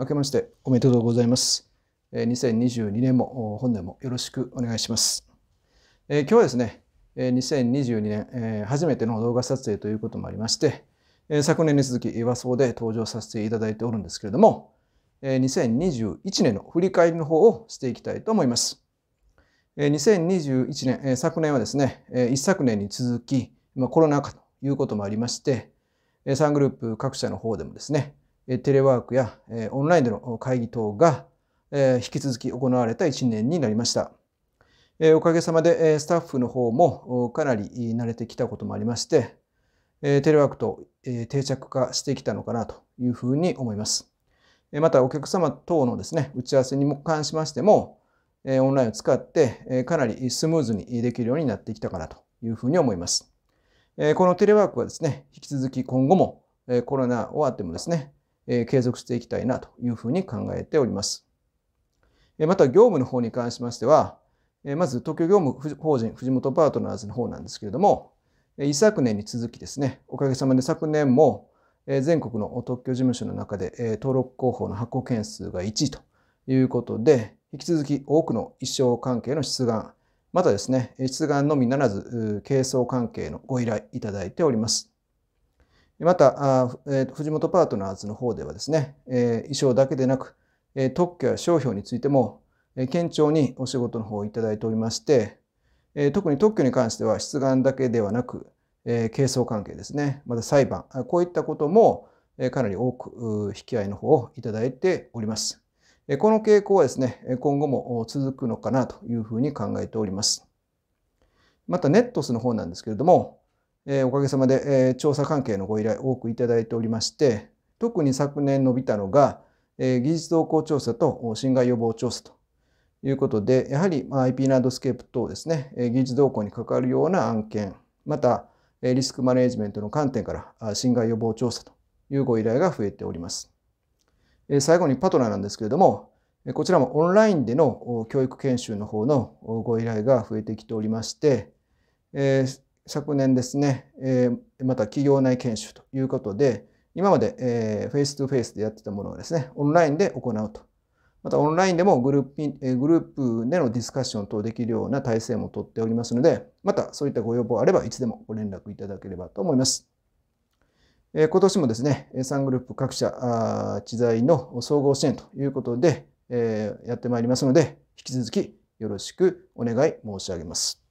明けましておめでとうございます。2022年も本年もよろしくお願いします。今日はですね、2022年初めての動画撮影ということもありまして、昨年に続き和装で登場させていただいておるんですけれども、2021年の振り返りの方をしていきたいと思います。2021年、昨年はですね、一昨年に続きコロナ禍ということもありまして、サングループ各社の方でもですね、テレワークやオンラインでの会議等が引き続き行われた1年になりました。おかげさまでスタッフの方もかなり慣れてきたこともありまして、テレワークと定着化してきたのかなというふうに思います。またお客様等のですね、打ち合わせに関しましても、オンラインを使ってかなりスムーズにできるようになってきたかなというふうに思います。このテレワークはですね、引き続き今後もコロナ終わってもですね、え継続していきたいなというふうに考えております。えまた業務の方に関しましては、えまず東京業務法人藤本パートナーズの方なんですけれども、一昨年に続きですね、おかげさまで昨年も全国の特許事務所の中で登録広報の発行件数が1位ということで、引き続き多くの一生関係の出願、またですね、出願のみならず、係争関係のご依頼いただいております。また、え藤本パートナーズの方ではですね、え衣装だけでなく、え特許や商標についても、えー、にお仕事の方をいただいておりまして、え特に特許に関しては出願だけではなく、え係争関係ですね、また裁判、こういったことも、えかなり多く引き合いの方をいただいております。この傾向はですね、今後も続くのかなというふうに考えております。また、ネットスの方なんですけれども、えおかげさまで、え調査関係のご依頼多くいただいておりまして、特に昨年伸びたのが、え技術動向調査と侵害予防調査ということで、やはり IP ランドスケープ等ですね、技術動向に関わるような案件、またリスクマネジメントの観点から侵害予防調査というご依頼が増えております。最後にパトナーなんですけれども、こちらもオンラインでの教育研修の方のご依頼が増えてきておりまして、昨年ですね、えまた企業内研修ということで、今まで、えフェイストゥフェイスでやってたものをですね、オンラインで行うと。またオンラインでもグループグループでのディスカッション等できるような体制もとっておりますので、またそういったご要望あればいつでもご連絡いただければと思います。え今年もですね、3グループ各社、あ知財の総合支援ということで、えやってまいりますので、引き続きよろしくお願い申し上げます。